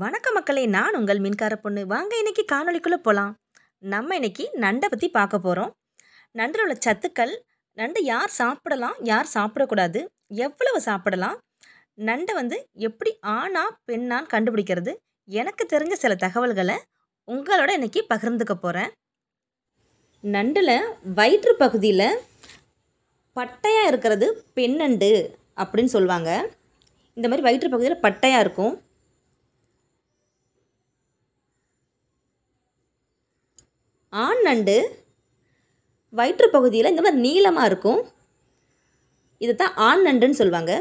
வணக்க மக்களை நான் உங்கள் மின்கார பொண்ணு வாங்க இன்னைக்கு காணொலிக்குள்ளே போகலாம் நம்ம இன்னைக்கு நண்டை பற்றி பார்க்க போகிறோம் நண்டில் உள்ள சத்துக்கள் நண்டை யார் சாப்பிடலாம் யார் சாப்பிடக்கூடாது எவ்வளவு சாப்பிடலாம் நண்டை வந்து எப்படி ஆணா பெண்ணான்னு கண்டுபிடிக்கிறது எனக்கு தெரிஞ்ச சில தகவல்களை உங்களோட இன்றைக்கி பகிர்ந்துக்க போகிறேன் நண்டில் வயிற்று பகுதியில் பட்டையாக இருக்கிறது பெண்ணண்டு அப்படின்னு சொல்லுவாங்க இந்த மாதிரி வயிற்று பகுதியில் பட்டையாக இருக்கும் ஆண் நண்டு வயிற்று பகுதியில் இந்த மாதிரி நீளமாக இருக்கும் இதை தான் ஆண் நண்டுன்னு சொல்லுவாங்க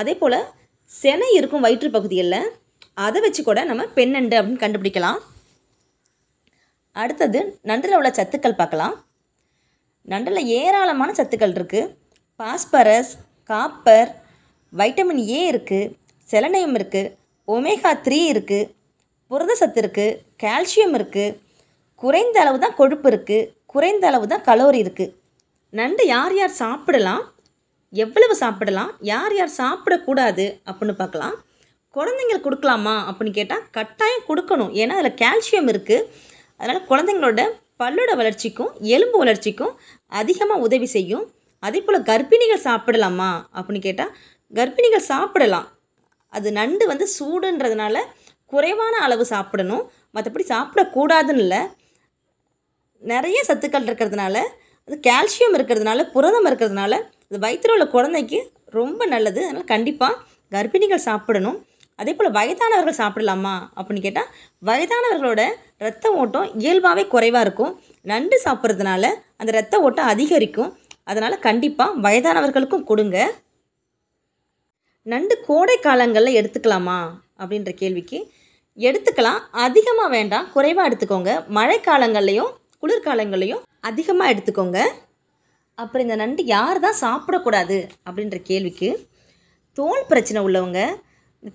அதே போல் செனை இருக்கும் வயிற்று பகுதியில் அதை வச்சு கூட நம்ம பெண் நண்டு அப்படின்னு கண்டுபிடிக்கலாம் அடுத்தது நண்டில் உள்ள சத்துக்கள் பார்க்கலாம் நண்டில் ஏராளமான சத்துக்கள் இருக்குது பாஸ்பரஸ் காப்பர் வைட்டமின் ஏ இருக்குது செலனையும் இருக்குது ஒமேகா த்ரீ இருக்குது புரத சத்து இருக்குது கால்சியம் இருக்குது குறைந்த அளவு தான் கொழுப்பு இருக்குது குறைந்த அளவு தான் கலோரி இருக்குது நண்டு யார் யார் சாப்பிடலாம் எவ்வளவு சாப்பிடலாம் யார் யார் சாப்பிடக்கூடாது அப்படின்னு பார்க்கலாம் குழந்தைங்களுக்கு கொடுக்கலாமா அப்படின்னு கேட்டால் கட்டாயம் கொடுக்கணும் ஏன்னா அதில் கால்சியம் இருக்குது அதனால் குழந்தைங்களோட பல்லோட வளர்ச்சிக்கும் எலும்பு வளர்ச்சிக்கும் அதிகமாக உதவி செய்யும் அதே போல் கர்ப்பிணிகள் சாப்பிடலாமா அப்படின்னு கேட்டால் கர்ப்பிணிகள் சாப்பிடலாம் அது நண்டு வந்து சூடுன்றதுனால குறைவான அளவு சாப்பிடணும் மற்றபடி சாப்பிடக்கூடாதுன்னு இல்லை நிறைய சத்துக்கள் இருக்கிறதுனால அது கால்சியம் இருக்கிறதுனால புரதம் இருக்கிறதுனால அது வயிற்றில் உள்ள குழந்தைக்கு ரொம்ப நல்லது அதனால் கண்டிப்பாக கர்ப்பிணிகள் சாப்பிடணும் அதே போல் வயதானவர்கள் சாப்பிடலாமா அப்படின்னு கேட்டால் வயதானவர்களோட ரத்த ஓட்டம் இயல்பாகவே குறைவாக இருக்கும் நண்டு சாப்பிட்றதுனால அந்த ரத்த ஓட்டம் அதிகரிக்கும் அதனால் கண்டிப்பாக வயதானவர்களுக்கும் கொடுங்க நண்டு கோடை காலங்களில் எடுத்துக்கலாமா அப்படின்ற கேள்விக்கு எடுத்துக்கலாம் அதிகமாக வேண்டாம் குறைவாக எடுத்துக்கோங்க மழை காலங்கள்லேயும் குளிர்காலங்களையும் அதிகமாக எடுத்துக்கோங்க அப்புறம் இந்த நண்டு யார் தான் சாப்பிடக்கூடாது அப்படின்ற கேள்விக்கு தோல் பிரச்சனை உள்ளவங்க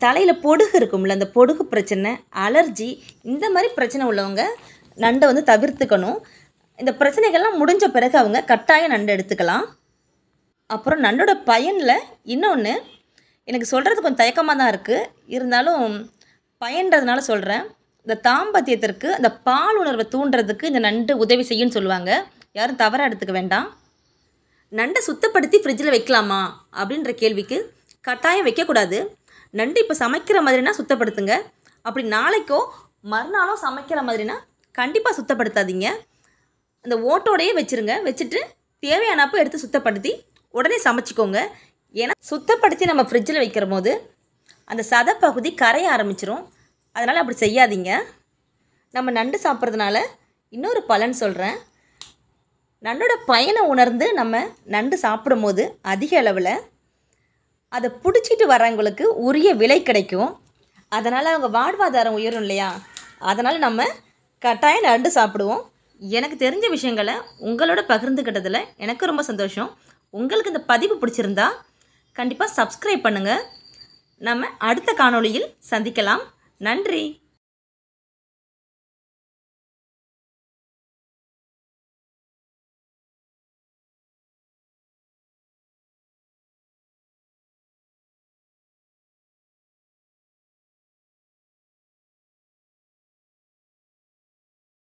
தலையில் பொடுகு இருக்கும்ல அந்த பொடுகு பிரச்சனை அலர்ஜி இந்த மாதிரி பிரச்சனை உள்ளவங்க நண்டை வந்து தவிர்த்துக்கணும் இந்த பிரச்சனைகள்லாம் முடிஞ்ச பிறகு அவங்க கட்டாயம் நண்டு எடுத்துக்கலாம் அப்புறம் நண்டோட பயனில் இன்னொன்று எனக்கு சொல்கிறது கொஞ்சம் தயக்கமாக தான் இருக்குது இருந்தாலும் பயன்றதுனால சொல்கிறேன் இந்த தாம்பத்தியத்திற்கு அந்த பால் உணர்வை தூண்டுறதுக்கு இந்த நண்டு உதவி செய்யும்னு சொல்லுவாங்க யாரும் தவறாக எடுத்துக்க வேண்டாம் நண்டை சுத்தப்படுத்தி ஃப்ரிட்ஜில் வைக்கலாமா அப்படின்ற கேள்விக்கு கட்டாயம் வைக்கக்கூடாது நண்டு இப்போ சமைக்கிற மாதிரினா சுத்தப்படுத்துங்க அப்படி நாளைக்கோ மறுநாளோ சமைக்கிற மாதிரினா கண்டிப்பாக சுத்தப்படுத்தாதீங்க அந்த ஓட்டோடையே வச்சுருங்க வச்சுட்டு தேவையானப்போ எடுத்து சுத்தப்படுத்தி உடனே சமைச்சிக்கோங்க ஏன்னா சுத்தப்படுத்தி நம்ம ஃப்ரிட்ஜில் வைக்கிற போது அந்த சதப்பகுதி கரைய ஆரம்பிச்சிரும் அதனால் அப்படி செய்யாதீங்க நம்ம நண்டு சாப்பிட்றதுனால இன்னொரு பலன் சொல்கிறேன் நண்டோட பயனை உணர்ந்து நம்ம நண்டு சாப்பிடும்போது அதிக அளவில் அதை பிடிச்சிட்டு வரவங்களுக்கு உரிய விலை கிடைக்கும் அதனால் அவங்க வாழ்வாதாரம் உயரும் இல்லையா அதனால் நம்ம கட்டாயம் நண்டு சாப்பிடுவோம் எனக்கு தெரிஞ்ச விஷயங்களை உங்களோட பகிர்ந்துக்கிட்டதில் எனக்கு ரொம்ப சந்தோஷம் உங்களுக்கு இந்த பதிவு பிடிச்சிருந்தா கண்டிப்பாக சப்ஸ்கிரைப் பண்ணுங்கள் நம்ம அடுத்த காணொளியில் சந்திக்கலாம் நன்றி